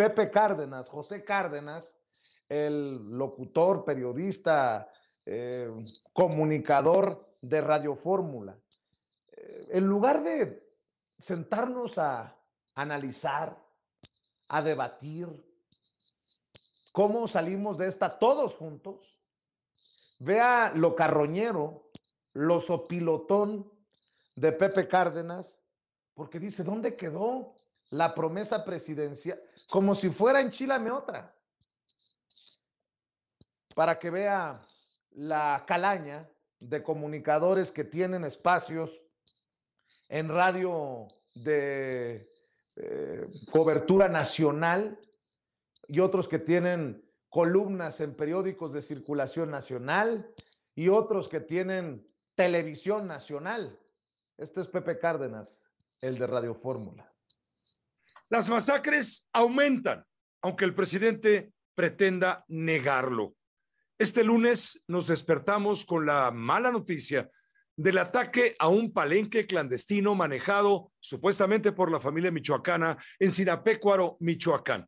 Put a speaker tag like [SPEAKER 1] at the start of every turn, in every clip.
[SPEAKER 1] Pepe Cárdenas, José Cárdenas, el locutor, periodista, eh, comunicador de Radio Fórmula. Eh, en lugar de sentarnos a analizar, a debatir cómo salimos de esta todos juntos, vea lo carroñero, lo sopilotón de Pepe Cárdenas, porque dice, ¿dónde quedó la promesa presidencial, como si fuera en Chile, enchilame otra, para que vea la calaña de comunicadores que tienen espacios en radio de eh, cobertura nacional y otros que tienen columnas en periódicos de circulación nacional y otros que tienen televisión nacional. Este es Pepe Cárdenas, el de Radio Fórmula. Las masacres aumentan,
[SPEAKER 2] aunque el presidente pretenda negarlo. Este lunes nos despertamos con la mala noticia del ataque a un palenque clandestino manejado supuestamente por la familia michoacana en Sinapecuaro, Michoacán.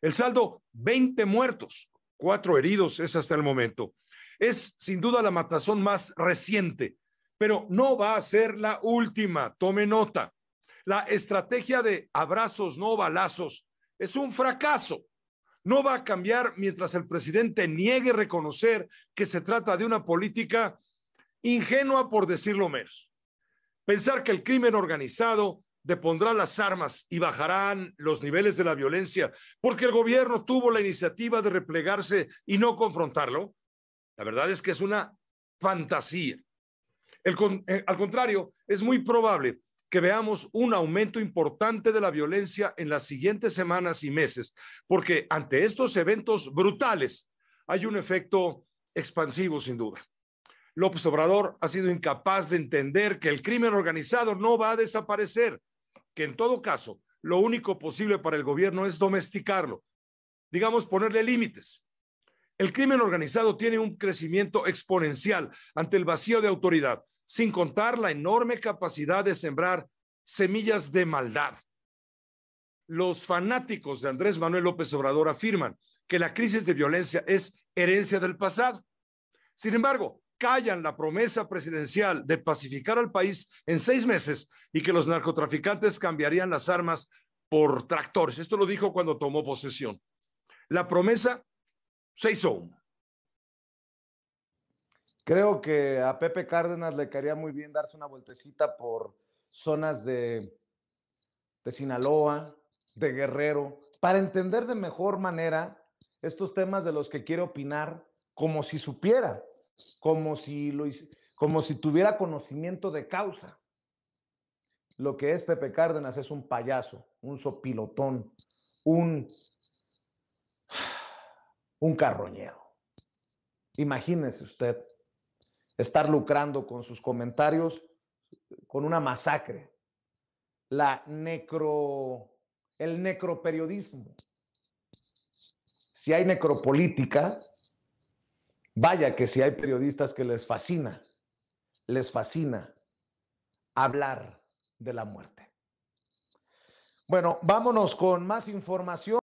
[SPEAKER 2] El saldo, 20 muertos, 4 heridos es hasta el momento. Es sin duda la matazón más reciente, pero no va a ser la última, tome nota la estrategia de abrazos, no balazos, es un fracaso. No va a cambiar mientras el presidente niegue reconocer que se trata de una política ingenua, por decirlo menos. Pensar que el crimen organizado depondrá las armas y bajarán los niveles de la violencia porque el gobierno tuvo la iniciativa de replegarse y no confrontarlo, la verdad es que es una fantasía. Eh, al contrario, es muy probable veamos un aumento importante de la violencia en las siguientes semanas y meses, porque ante estos eventos brutales hay un efecto expansivo sin duda. López Obrador ha sido incapaz de entender que el crimen organizado no va a desaparecer, que en todo caso lo único posible para el gobierno es domesticarlo, digamos ponerle límites. El crimen organizado tiene un crecimiento exponencial ante el vacío de autoridad sin contar la enorme capacidad de sembrar semillas de maldad. Los fanáticos de Andrés Manuel López Obrador afirman que la crisis de violencia es herencia del pasado. Sin embargo, callan la promesa presidencial de pacificar al país en seis meses y que los narcotraficantes cambiarían las armas por tractores. Esto lo dijo cuando tomó posesión. La promesa se hizo
[SPEAKER 1] Creo que a Pepe Cárdenas le caería muy bien darse una vueltecita por zonas de, de Sinaloa, de Guerrero, para entender de mejor manera estos temas de los que quiere opinar como si supiera, como si, lo, como si tuviera conocimiento de causa. Lo que es Pepe Cárdenas es un payaso, un sopilotón, un, un carroñero. Imagínese usted estar lucrando con sus comentarios con una masacre. La necro, el necroperiodismo. Si hay necropolítica, vaya que si hay periodistas que les fascina, les fascina hablar de la muerte. Bueno, vámonos con más información.